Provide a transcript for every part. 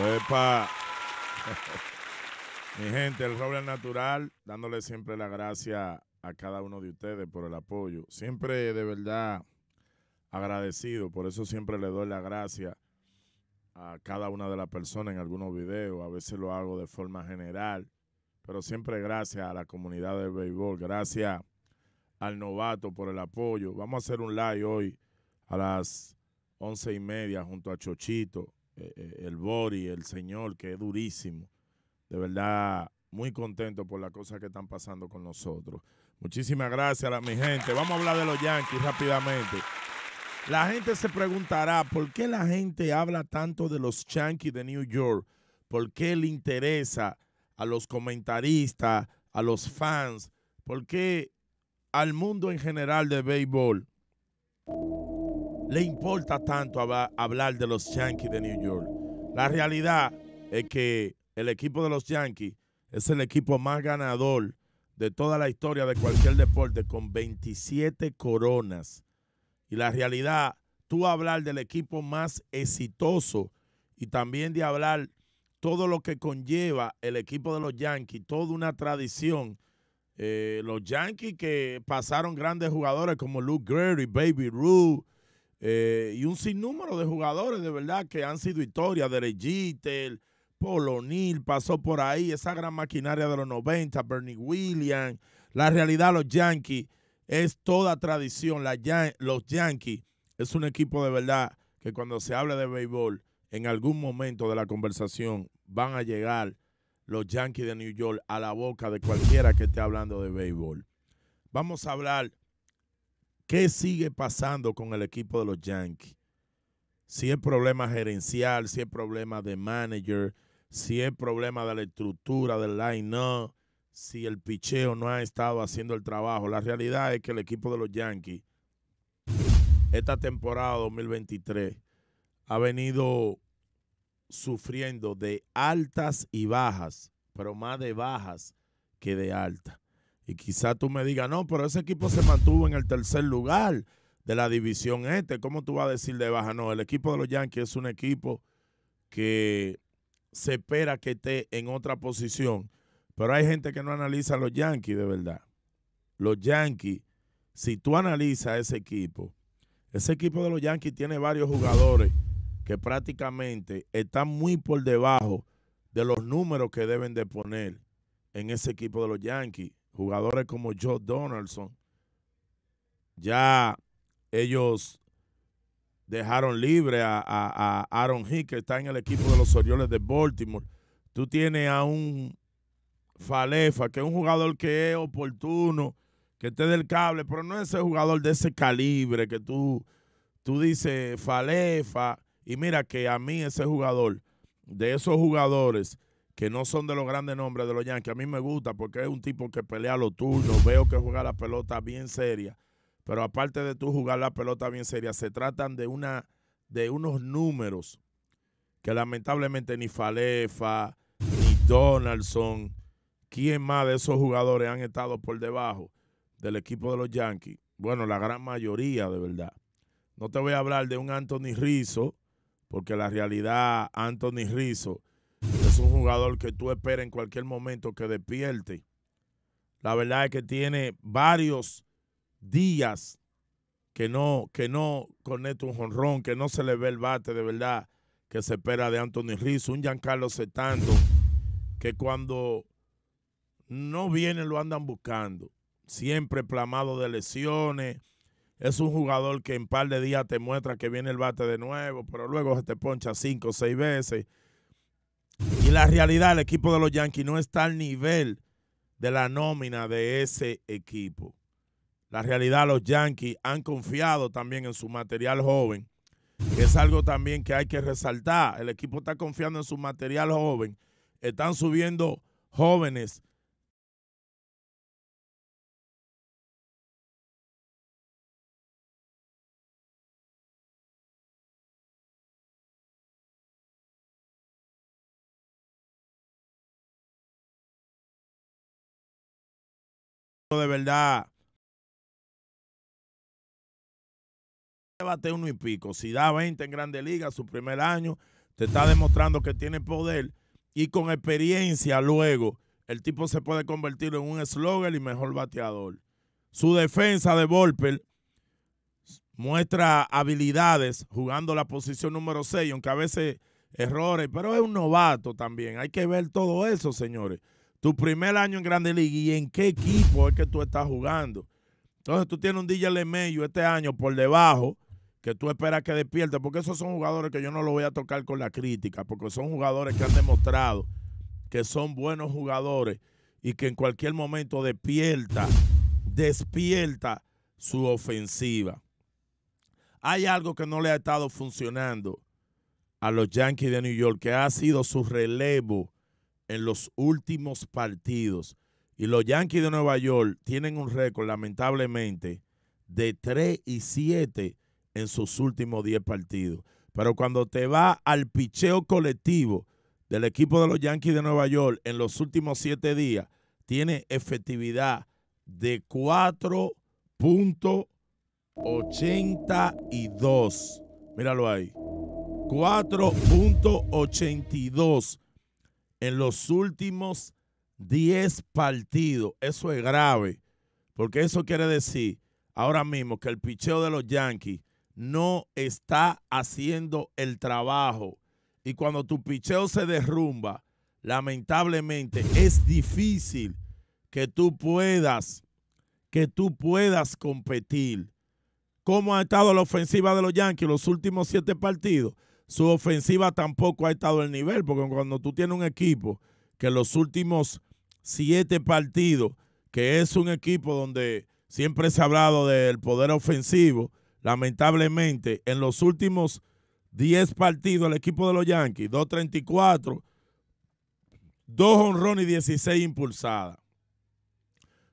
Epa. Mi gente, el roble natural, dándole siempre la gracia a cada uno de ustedes por el apoyo. Siempre de verdad agradecido, por eso siempre le doy la gracia a cada una de las personas en algunos videos. A veces lo hago de forma general, pero siempre gracias a la comunidad del béisbol, gracias al novato por el apoyo. Vamos a hacer un live hoy a las once y media junto a Chochito eh, eh, el Bori, el Señor, que es durísimo. De verdad, muy contento por las cosas que están pasando con nosotros. Muchísimas gracias a mi gente. Vamos a hablar de los Yankees rápidamente. La gente se preguntará por qué la gente habla tanto de los Yankees de New York, por qué le interesa a los comentaristas, a los fans, por qué al mundo en general de béisbol le importa tanto hablar de los Yankees de New York. La realidad es que el equipo de los Yankees es el equipo más ganador de toda la historia de cualquier deporte con 27 coronas. Y la realidad, tú hablar del equipo más exitoso y también de hablar todo lo que conlleva el equipo de los Yankees, toda una tradición. Eh, los Yankees que pasaron grandes jugadores como Luke y Baby Ruth, eh, y un sinnúmero de jugadores de verdad que han sido historia. Derek Jeter, pasó por ahí, esa gran maquinaria de los 90, Bernie Williams. La realidad, los Yankees es toda tradición. los Yankees es un equipo de verdad que cuando se habla de béisbol, en algún momento de la conversación van a llegar los Yankees de New York a la boca de cualquiera que esté hablando de béisbol. Vamos a hablar ¿Qué sigue pasando con el equipo de los Yankees? Si es problema gerencial, si es problema de manager, si es problema de la estructura del line-up, si el picheo no ha estado haciendo el trabajo. La realidad es que el equipo de los Yankees, esta temporada 2023, ha venido sufriendo de altas y bajas, pero más de bajas que de altas. Y quizá tú me digas, no, pero ese equipo se mantuvo en el tercer lugar de la división este. ¿Cómo tú vas a decir de baja? No, el equipo de los Yankees es un equipo que se espera que esté en otra posición. Pero hay gente que no analiza a los Yankees de verdad. Los Yankees, si tú analizas ese equipo, ese equipo de los Yankees tiene varios jugadores que prácticamente están muy por debajo de los números que deben de poner en ese equipo de los Yankees jugadores como Joe Donaldson, ya ellos dejaron libre a, a, Aaron Hick, que está en el equipo de los Orioles de Baltimore. Tú tienes a un Falefa, que es un jugador que es oportuno, que te del cable, pero no es ese jugador de ese calibre que tú, tú dices Falefa. Y mira que a mí ese jugador, de esos jugadores que no son de los grandes nombres de los Yankees. A mí me gusta porque es un tipo que pelea los turnos, veo que juega la pelota bien seria. Pero aparte de tú jugar la pelota bien seria, se tratan de, una, de unos números que lamentablemente ni Falefa, ni Donaldson, ¿quién más de esos jugadores han estado por debajo del equipo de los Yankees? Bueno, la gran mayoría, de verdad. No te voy a hablar de un Anthony Rizzo, porque la realidad, Anthony Rizzo, es un jugador que tú esperas en cualquier momento que despierte. La verdad es que tiene varios días que no, que no conecta un jonrón, que no se le ve el bate de verdad que se espera de Anthony Rizzo, un Giancarlo Setando, que cuando no viene lo andan buscando. Siempre plamado de lesiones. Es un jugador que en par de días te muestra que viene el bate de nuevo, pero luego se te poncha cinco o seis veces y la realidad, el equipo de los Yankees no está al nivel de la nómina de ese equipo. La realidad, los Yankees han confiado también en su material joven, es algo también que hay que resaltar. El equipo está confiando en su material joven. Están subiendo jóvenes de verdad. Bate uno y pico. Si da 20 en Grande Liga su primer año, te está demostrando que tiene poder y con experiencia luego el tipo se puede convertir en un slogan y mejor bateador. Su defensa de Volper muestra habilidades jugando la posición número 6, aunque a veces errores, pero es un novato también. Hay que ver todo eso, señores tu primer año en Grande Liga y en qué equipo es que tú estás jugando. Entonces tú tienes un DJ LeMayo este año por debajo que tú esperas que despierte, porque esos son jugadores que yo no lo voy a tocar con la crítica, porque son jugadores que han demostrado que son buenos jugadores y que en cualquier momento despierta, despierta su ofensiva. Hay algo que no le ha estado funcionando a los Yankees de New York, que ha sido su relevo en los últimos partidos. Y los Yankees de Nueva York tienen un récord, lamentablemente, de 3 y 7 en sus últimos 10 partidos. Pero cuando te va al picheo colectivo del equipo de los Yankees de Nueva York en los últimos 7 días, tiene efectividad de 4.82. Míralo ahí. 4.82 en los últimos 10 partidos. Eso es grave, porque eso quiere decir ahora mismo que el picheo de los Yankees no está haciendo el trabajo. Y cuando tu picheo se derrumba, lamentablemente es difícil que tú puedas, que tú puedas competir. ¿Cómo ha estado la ofensiva de los Yankees los últimos siete partidos? su ofensiva tampoco ha estado al nivel, porque cuando tú tienes un equipo que los últimos siete partidos, que es un equipo donde siempre se ha hablado del poder ofensivo, lamentablemente, en los últimos diez partidos, el equipo de los Yankees, 2.34, 2 honrón y 16 impulsadas.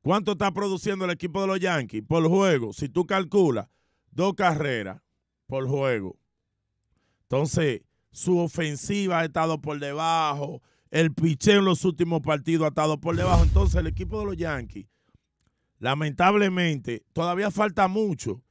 ¿Cuánto está produciendo el equipo de los Yankees por juego? Si tú calculas, dos carreras por juego. Entonces, su ofensiva ha estado por debajo, el picheo en los últimos partidos ha estado por debajo. Entonces, el equipo de los Yankees, lamentablemente, todavía falta mucho.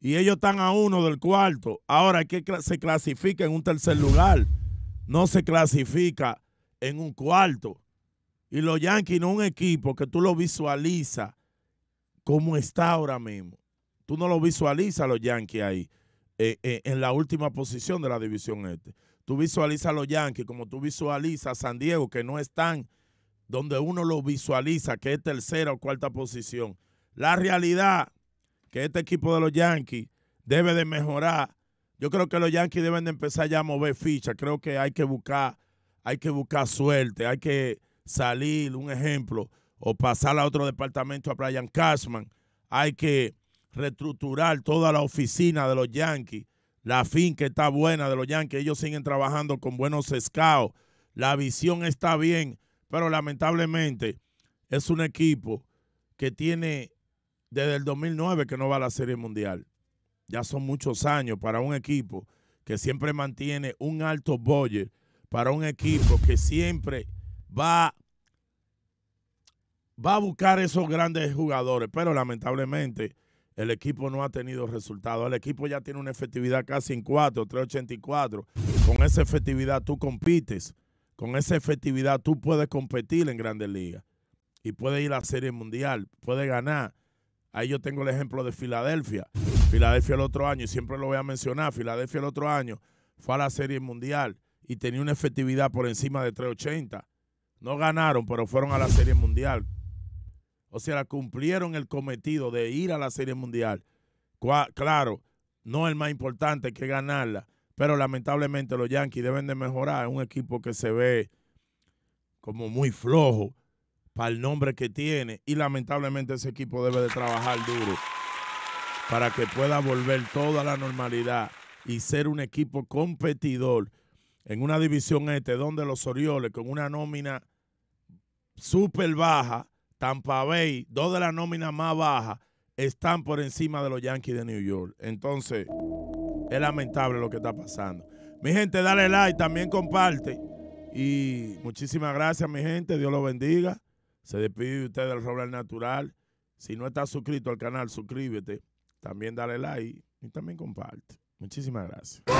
Y ellos están a uno del cuarto. Ahora hay que se clasifica en un tercer lugar. No se clasifica en un cuarto. Y los Yankees no un equipo que tú lo visualizas como está ahora mismo. Tú no lo visualizas los Yankees ahí. Eh, eh, en la última posición de la división este. Tú visualizas a los Yankees como tú visualizas a San Diego, que no están donde uno lo visualiza, que es tercera o cuarta posición. La realidad que este equipo de los Yankees debe de mejorar. Yo creo que los Yankees deben de empezar ya a mover fichas. Creo que hay que buscar, hay que buscar suerte, hay que salir, un ejemplo, o pasar a otro departamento a Brian Cashman. Hay que reestructurar toda la oficina de los Yankees, la fin que está buena de los Yankees, ellos siguen trabajando con buenos scouts, la visión está bien, pero lamentablemente es un equipo que tiene desde el 2009 que no va a la Serie Mundial. Ya son muchos años para un equipo que siempre mantiene un alto boyer, para un equipo que siempre va, va a buscar esos grandes jugadores, pero lamentablemente el equipo no ha tenido resultados. El equipo ya tiene una efectividad casi en 4, 384. Con esa efectividad tú compites. Con esa efectividad tú puedes competir en grandes ligas. Y puedes ir a la Serie Mundial. Puedes ganar. Ahí yo tengo el ejemplo de Filadelfia. Filadelfia el otro año, y siempre lo voy a mencionar, Filadelfia el otro año fue a la Serie Mundial y tenía una efectividad por encima de 380. No ganaron, pero fueron a la Serie Mundial o sea, cumplieron el cometido de ir a la Serie Mundial. claro, no es más importante que ganarla, pero lamentablemente los Yankees deben de mejorar. Es un equipo que se ve como muy flojo para el nombre que tiene y lamentablemente ese equipo debe de trabajar duro para que pueda volver toda la normalidad y ser un equipo competidor en una división este donde los Orioles con una nómina súper baja Tampa Bay, dos de las nóminas más bajas, están por encima de los Yankees de New York. Entonces, es lamentable lo que está pasando. Mi gente, dale like, también comparte. Y muchísimas gracias, mi gente. Dios lo bendiga. Se despide de usted del Robert Natural. Si no estás suscrito al canal, suscríbete. También dale like y también comparte. Muchísimas gracias.